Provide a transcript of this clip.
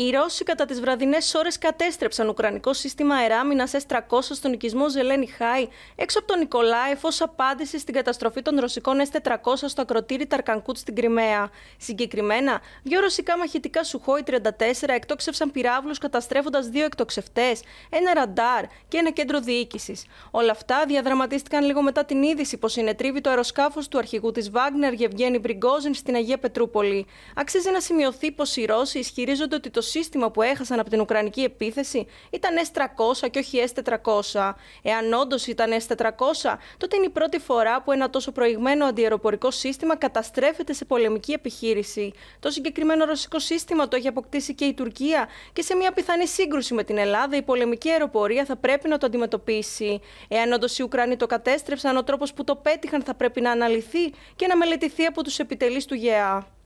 Οι Ρώσοι κατά τις βραδινές ώρες κατέστρεψαν Ουκρανικό σύστημα αεράμινα S-300 στον οικισμό Ζελένη Χάι έξω από τον Νικολάεφ ω απάντηση στην καταστροφή των ρωσικών S-400 στο ακροτήρι Ταρκανκούτ στην Κρυμαία. Συγκεκριμένα, δύο ρωσικά μαχητικά Σουχόι 34 εκτόξευσαν πυράβλους καταστρέφοντας δύο εκτοξευτές, ένα ραντάρ και ένα κέντρο διοίκησης. Όλα αυτά διαδραματίστηκαν λίγο μετά την είδηση πως συνετρίβει το αεροσκάφος του αρχηγού της Βάγνερ Γευγέννη Μπριγκόζιν στην Αγία Πετρούπολη. Αξίζει να σημειωθεί πως οι Ρώσοι ισχυρίζονται ότι το σύστημα που έχασαν από την Ουκρανική επίθεση ήταν S300 και όχι S400. Εάν όντως ήταν S400, τότε είναι η πρώτη φορά που ένα τόσο προηγμένο αντιεροπορικό σύστημα καταστρέφεται σε πολεμική επιχείρηση. Το συγκεκριμένο ρωσικό σύστημα το έχει αποκτήσει και η Τουρκία και σε μια πιθανή σύγκρουση με την Ελλάδα η πολεμική αεροπορία θα πρέπει να το αντιμετωπίσει. Εάν όντως οι Ουκρανοί το κατέστρεψαν, ο τρόπος που το πέτυχαν θα πρέπει να αναλυθεί και να μελετηθεί από τους επιτελείς του ΓΕΑ.